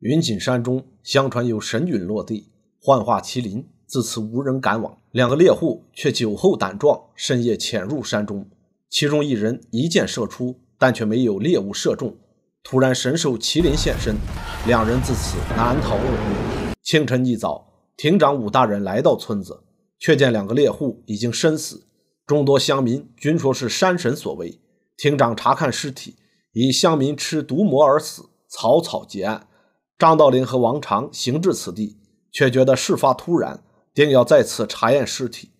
云锦山中，相传有神陨落地，幻化麒麟。自此无人敢往。两个猎户却酒后胆壮，深夜潜入山中。其中一人一箭射出，但却没有猎物射中。突然，神兽麒麟现身，两人自此难逃厄运。清晨一早，亭长武大人来到村子，却见两个猎户已经身死。众多乡民均说是山神所为。亭长查看尸体，以乡民吃毒魔而死，草草结案。张道陵和王长行至此地，却觉得事发突然，定要再次查验尸体。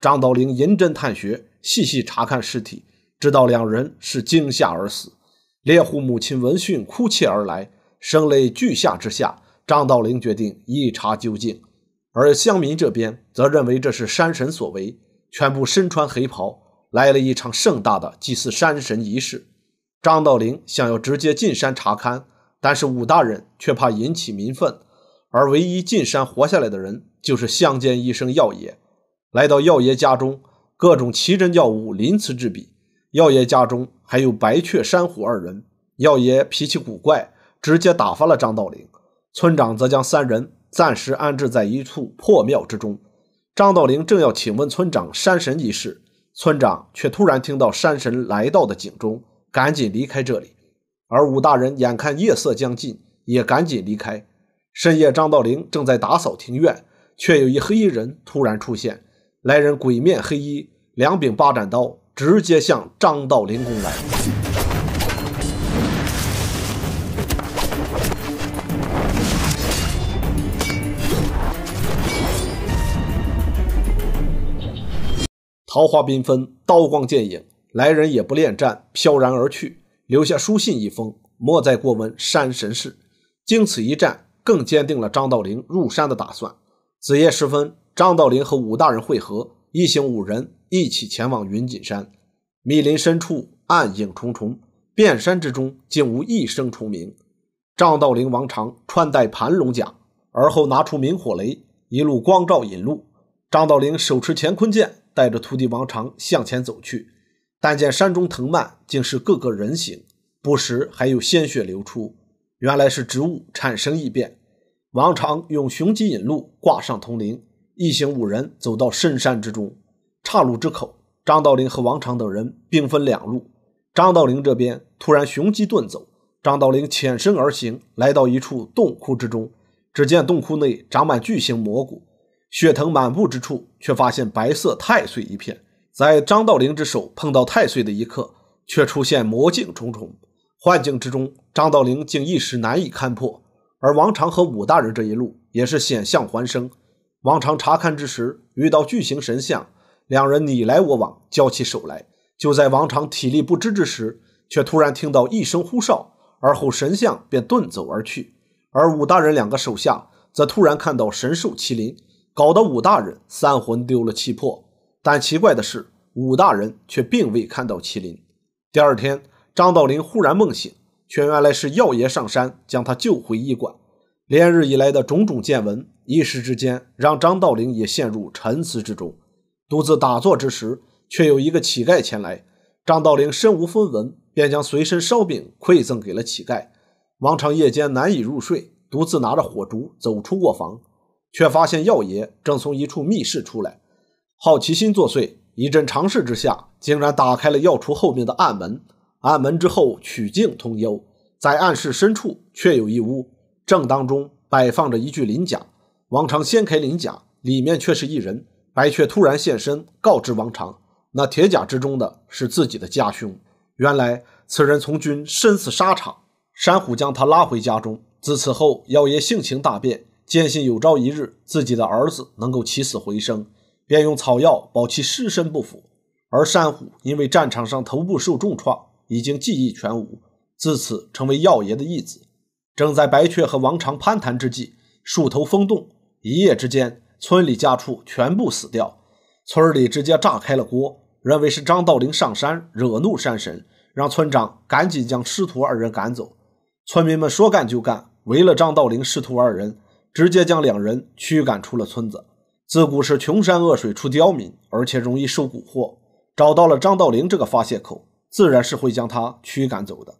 张道陵银针探穴，细细查看尸体，知道两人是惊吓而死。猎户母亲闻讯哭泣而来，声泪俱下之下，张道陵决定一查究竟。而乡民这边则认为这是山神所为，全部身穿黑袍，来了一场盛大的祭祀山神仪式。张道陵想要直接进山查勘。但是武大人却怕引起民愤，而唯一进山活下来的人就是乡间医生药爷。来到药爷家中，各种奇珍药物鳞次栉比。药爷家中还有白雀、山虎二人。药爷脾气古怪，直接打发了张道陵。村长则将三人暂时安置在一处破庙之中。张道陵正要请问村长山神一事，村长却突然听到山神来到的警钟，赶紧离开这里。而武大人眼看夜色将近，也赶紧离开。深夜，张道陵正在打扫庭院，却有一黑衣人突然出现。来人鬼面黑衣，两柄八斩刀直接向张道陵攻来。桃花缤纷，刀光剑影，来人也不恋战，飘然而去。留下书信一封，莫再过问山神事。经此一战，更坚定了张道陵入山的打算。子夜时分，张道陵和武大人会合，一行五人一起前往云锦山。密林深处，暗影重重，遍山之中竟无一声虫鸣。张道陵王长穿戴盘龙甲，而后拿出明火雷，一路光照引路。张道陵手持乾坤剑，带着徒弟王长向前走去。但见山中藤蔓竟是个个人形，不时还有鲜血流出。原来是植物产生异变。王长用雄鸡引路，挂上铜铃，一行五人走到深山之中岔路之口。张道陵和王长等人兵分两路。张道陵这边突然雄鸡遁走，张道陵潜身而行，来到一处洞窟之中。只见洞窟内长满巨型蘑菇，血藤满布之处，却发现白色太岁一片。在张道陵之手碰到太岁的一刻，却出现魔镜重重，幻境之中，张道陵竟一时难以勘破。而王常和武大人这一路也是险象环生。王常查看之时，遇到巨型神像，两人你来我往交起手来。就在王常体力不支之时，却突然听到一声呼哨，而后神像便遁走而去。而武大人两个手下则突然看到神兽麒麟，搞得武大人三魂丢了气魄。但奇怪的是，武大人却并未看到麒麟。第二天，张道陵忽然梦醒，却原来是药爷上山将他救回医馆。连日以来的种种见闻，一时之间让张道陵也陷入沉思之中。独自打坐之时，却有一个乞丐前来。张道陵身无分文，便将随身烧饼馈赠给了乞丐。王长夜间难以入睡，独自拿着火烛走出卧房，却发现药爷正从一处密室出来。好奇心作祟，一阵尝试之下，竟然打开了药橱后面的暗门。暗门之后曲径通幽，在暗室深处却有一屋，正当中摆放着一具鳞甲。王长掀开鳞甲，里面却是一人。白雀突然现身，告知王长，那铁甲之中的是自己的家兄。原来此人从军身死沙场，山虎将他拉回家中。自此后，妖爷性情大变，坚信有朝一日自己的儿子能够起死回生。便用草药保其尸身不腐，而山虎因为战场上头部受重创，已经记忆全无，自此成为药爷的义子。正在白雀和王长攀谈之际，树头风动，一夜之间，村里家畜全部死掉，村里直接炸开了锅，认为是张道陵上山惹怒山神，让村长赶紧将师徒二人赶走。村民们说干就干，围了张道陵师徒二人，直接将两人驱赶出了村子。自古是穷山恶水出刁民，而且容易受蛊惑。找到了张道陵这个发泄口，自然是会将他驱赶走的。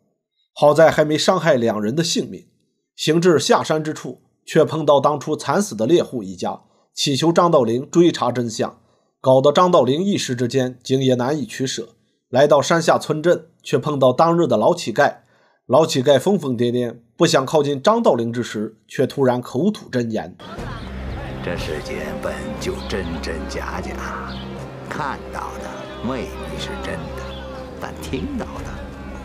好在还没伤害两人的性命。行至下山之处，却碰到当初惨死的猎户一家，乞求张道陵追查真相，搞得张道陵一时之间竟也难以取舍。来到山下村镇，却碰到当日的老乞丐。老乞丐疯疯癫癫，不想靠近张道陵之时，却突然口吐真言。这世间本就真真假假，看到的未必是真的，但听到的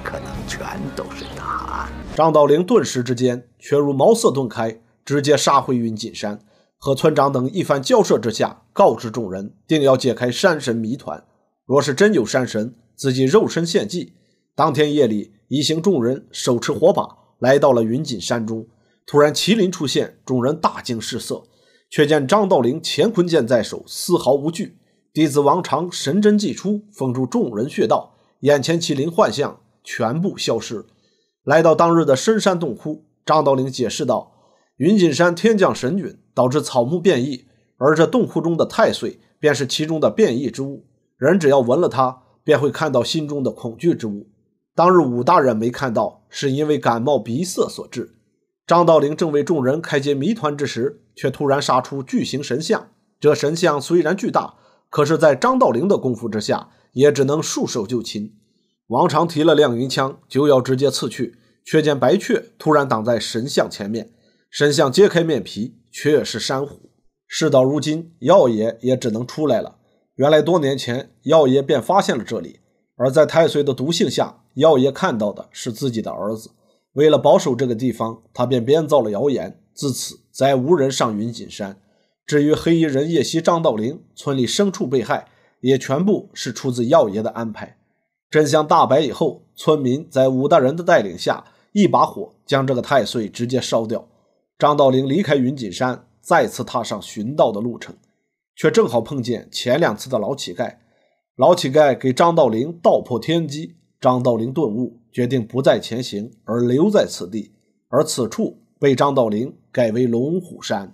可能全都是答案。张道陵顿时之间，却如茅塞顿开，直接杀回云锦山，和村长等一番交涉之下，告知众人定要解开山神谜团。若是真有山神，自己肉身献祭。当天夜里，一行众人手持火把来到了云锦山中，突然麒麟出现，众人大惊失色。却见张道陵乾坤剑在手，丝毫无惧。弟子王长神针祭出，封住众人穴道。眼前麒麟幻象全部消失。来到当日的深山洞窟，张道陵解释道：“云锦山天降神陨，导致草木变异。而这洞窟中的太岁，便是其中的变异之物。人只要闻了它，便会看到心中的恐惧之物。当日武大人没看到，是因为感冒鼻塞所致。”张道陵正为众人开解谜团之时。却突然杀出巨型神像，这神像虽然巨大，可是，在张道陵的功夫之下，也只能束手就擒。王长提了亮银枪，就要直接刺去，却见白雀突然挡在神像前面。神像揭开面皮，却是山虎。事到如今，药爷也只能出来了。原来多年前，药爷便发现了这里，而在太岁的毒性下，药爷看到的是自己的儿子。为了保守这个地方，他便编造了谣言。自此，再无人上云锦山。至于黑衣人夜袭张道陵，村里牲畜被害，也全部是出自药爷的安排。真相大白以后，村民在武大人的带领下，一把火将这个太岁直接烧掉。张道陵离开云锦山，再次踏上寻道的路程，却正好碰见前两次的老乞丐。老乞丐给张道陵道破天机，张道陵顿悟，决定不再前行，而留在此地。而此处。被张道陵改为龙虎山。